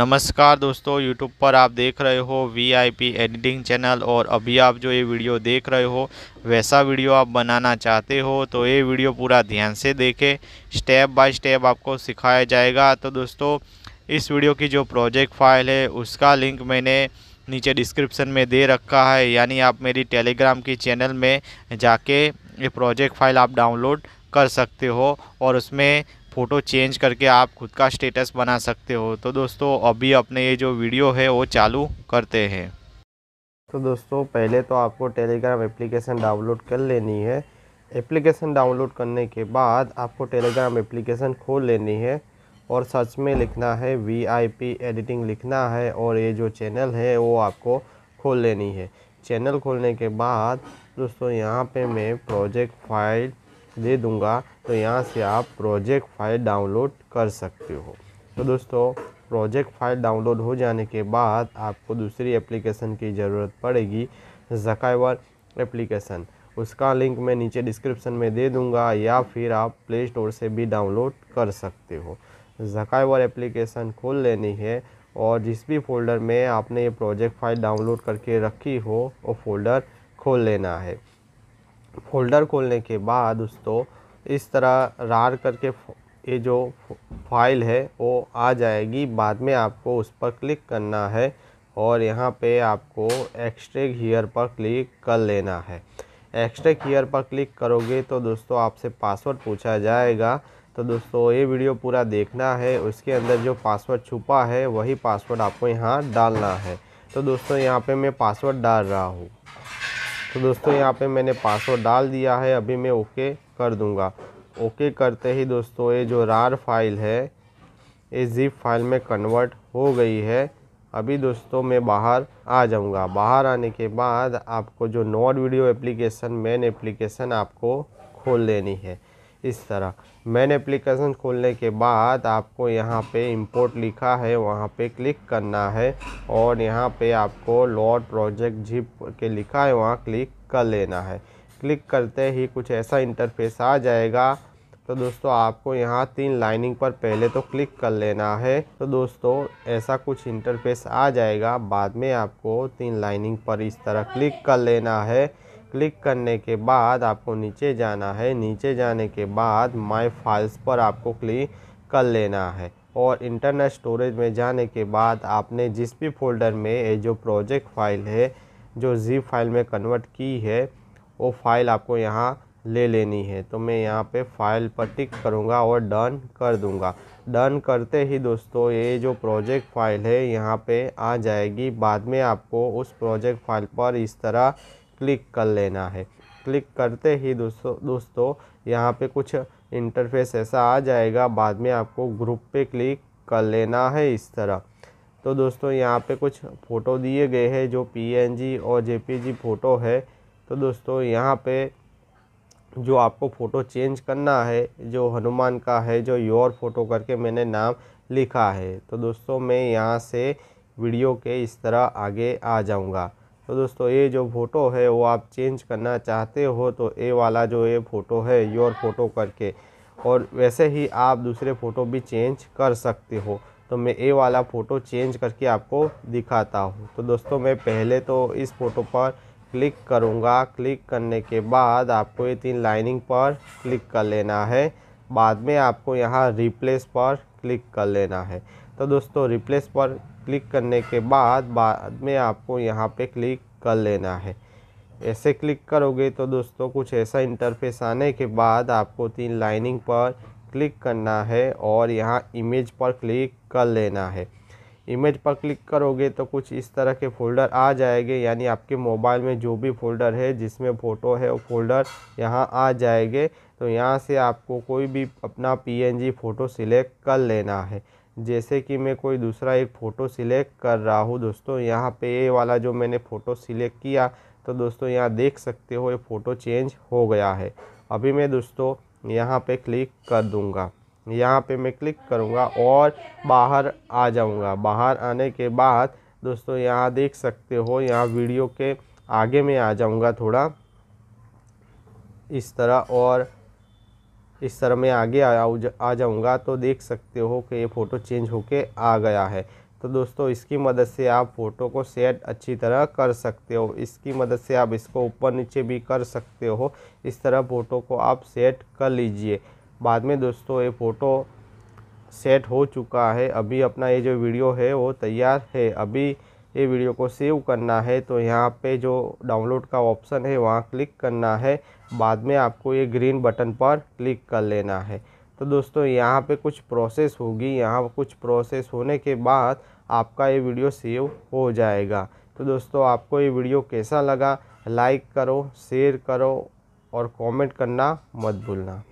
नमस्कार दोस्तों यूट्यूब पर आप देख रहे हो वीआईपी एडिटिंग चैनल और अभी आप जो ये वीडियो देख रहे हो वैसा वीडियो आप बनाना चाहते हो तो ये वीडियो पूरा ध्यान से देखें स्टेप बाय स्टेप आपको सिखाया जाएगा तो दोस्तों इस वीडियो की जो प्रोजेक्ट फाइल है उसका लिंक मैंने नीचे डिस्क्रिप्शन में दे रखा है यानी आप मेरी टेलीग्राम की चैनल में जाके ये प्रोजेक्ट फाइल आप डाउनलोड कर सकते हो और उसमें फ़ोटो चेंज करके आप खुद का स्टेटस बना सकते हो तो दोस्तों अभी अपने ये जो वीडियो है वो चालू करते हैं तो दोस्तों पहले तो आपको टेलीग्राम एप्लीकेशन डाउनलोड कर लेनी है एप्लीकेशन डाउनलोड करने के बाद आपको टेलीग्राम एप्लीकेशन खोल लेनी है और सर्च में लिखना है वीआईपी एडिटिंग लिखना है और ये जो चैनल है वो आपको खोल लेनी है चैनल खोलने के बाद दोस्तों यहाँ पे मैं प्रोजेक्ट फाइल दे दूँगा तो यहाँ से आप प्रोजेक्ट फाइल डाउनलोड कर सकते हो तो दोस्तों प्रोजेक्ट फाइल डाउनलोड हो जाने के बाद आपको दूसरी एप्लीकेशन की ज़रूरत पड़ेगी जकाइवर एप्लीकेशन उसका लिंक मैं नीचे डिस्क्रिप्शन में दे दूँगा या फिर आप प्ले स्टोर से भी डाउनलोड कर सकते हो जकाइवर एप्लीकेशन खोल लेनी है और जिस भी फोल्डर में आपने ये प्रोजेक्ट फाइल डाउनलोड करके रखी हो वो फोल्डर खोल लेना है फोल्डर खोलने के बाद दोस्तों इस तरह रार करके ये जो फाइल है वो आ जाएगी बाद में आपको उस पर क्लिक करना है और यहाँ पे आपको एक्स्ट्रे हीयर पर क्लिक कर लेना है एक्स्ट्रे हीयर पर क्लिक करोगे तो दोस्तों आपसे पासवर्ड पूछा जाएगा तो दोस्तों ये वीडियो पूरा देखना है उसके अंदर जो पासवर्ड छुपा है वही पासवर्ड आपको यहाँ डालना है तो दोस्तों यहाँ पे मैं पासवर्ड डाल रहा हूँ तो दोस्तों यहाँ पे मैंने पासवर्ड डाल दिया है अभी मैं ओके कर दूँगा ओके करते ही दोस्तों ये जो रार फाइल है ये जिप फाइल में कन्वर्ट हो गई है अभी दोस्तों मैं बाहर आ जाऊंगा बाहर आने के बाद आपको जो note video application main application आपको खोल लेनी है इस तरह मैन एप्लीकेशन खोलने के बाद आपको यहाँ पे इंपोर्ट लिखा है वहाँ पे क्लिक करना है और यहाँ पे आपको लॉट प्रोजेक्ट जिप के लिखा है वहाँ क्लिक कर लेना है क्लिक करते ही कुछ ऐसा इंटरफेस आ जाएगा तो दोस्तों आपको यहाँ तीन लाइनिंग पर पहले तो क्लिक कर लेना है तो दोस्तों ऐसा कुछ इंटरफेस आ जाएगा बाद में आपको तीन लाइनिंग पर इस तरह क्लिक कर लेना है क्लिक करने के बाद आपको नीचे जाना है नीचे जाने के बाद माय फाइल्स पर आपको क्लिक कर लेना है और इंटरनेट स्टोरेज में जाने के बाद आपने जिस भी फोल्डर में ये जो प्रोजेक्ट फाइल है जो जी फाइल में कन्वर्ट की है वो फाइल आपको यहाँ ले लेनी है तो मैं यहाँ पे फाइल पर टिक करूँगा और डन कर दूँगा डन करते ही दोस्तों ये जो प्रोजेक्ट फाइल है यहाँ पे आ जाएगी बाद में आपको उस प्रोजेक्ट फाइल पर इस तरह क्लिक कर लेना है क्लिक करते ही दोस्तों दोस्तों यहाँ पे कुछ इंटरफेस ऐसा आ जाएगा बाद में आपको ग्रुप पे क्लिक कर लेना है इस तरह तो दोस्तों यहाँ पे कुछ फ़ोटो दिए गए हैं जो पीएनजी और जेपीजी फ़ोटो है तो दोस्तों यहाँ पे जो आपको फ़ोटो चेंज करना है जो हनुमान का है जो योर फ़ोटो करके मैंने नाम लिखा है तो दोस्तों मैं यहाँ से वीडियो के इस तरह आगे आ जाऊँगा तो दोस्तों ये जो फ़ोटो है वो आप चेंज करना चाहते हो तो ये वाला जो ये फ़ोटो है योर फ़ोटो करके और वैसे ही आप दूसरे फ़ोटो भी चेंज कर सकते हो तो मैं ये वाला फ़ोटो चेंज करके आपको दिखाता हूँ तो दोस्तों मैं पहले तो इस फ़ोटो पर क्लिक करूँगा क्लिक करने के बाद आपको ये तीन लाइनिंग पर क्लिक कर लेना है बाद में आपको यहाँ रिप्लेस पर क्लिक कर लेना है तो दोस्तों रिप्लेस पर क्लिक करने के बाद बाद में आपको यहाँ पे क्लिक कर लेना है ऐसे क्लिक करोगे तो दोस्तों कुछ ऐसा इंटरफेस आने के बाद आपको तीन लाइनिंग पर क्लिक करना है और यहाँ इमेज पर क्लिक कर लेना है इमेज पर क्लिक करोगे तो कुछ इस तरह के फ़ोल्डर आ जाएंगे यानी आपके मोबाइल में जो भी फ़ोल्डर है जिसमें फ़ोटो है वो फ़ोल्डर यहाँ आ जाएंगे तो यहाँ से आपको कोई भी अपना पीएनजी फ़ोटो सिलेक्ट कर लेना है जैसे कि मैं कोई दूसरा एक फ़ोटो सिलेक्ट कर रहा हूँ दोस्तों यहाँ पे ये वाला जो मैंने फ़ोटो सिलेक्ट किया तो दोस्तों यहाँ देख सकते हो ये फ़ोटो चेंज हो गया है अभी मैं दोस्तों यहाँ पे क्लिक कर दूँगा यहाँ पे मैं क्लिक करूँगा और बाहर आ जाऊँगा बाहर आने के बाद दोस्तों यहाँ देख सकते हो यहाँ वीडियो के आगे में आ जाऊँगा थोड़ा इस तरह और इस तरह मैं आगे आ आ जाऊँगा तो देख सकते हो कि ये फ़ोटो चेंज होके आ गया है तो दोस्तों इसकी मदद से आप फ़ोटो को सेट अच्छी तरह कर सकते हो इसकी मदद से आप इसको ऊपर नीचे भी कर सकते हो इस तरह फ़ोटो को आप सेट कर लीजिए बाद में दोस्तों ये फ़ोटो सेट हो चुका है अभी अपना ये जो वीडियो है वो तैयार है अभी ये वीडियो को सेव करना है तो यहाँ पे जो डाउनलोड का ऑप्शन है वहाँ क्लिक करना है बाद में आपको ये ग्रीन बटन पर क्लिक कर लेना है तो दोस्तों यहाँ पे कुछ प्रोसेस होगी यहाँ कुछ प्रोसेस होने के बाद आपका ये वीडियो सेव हो जाएगा तो दोस्तों आपको ये वीडियो कैसा लगा लाइक करो शेयर करो और कमेंट करना मत भूलना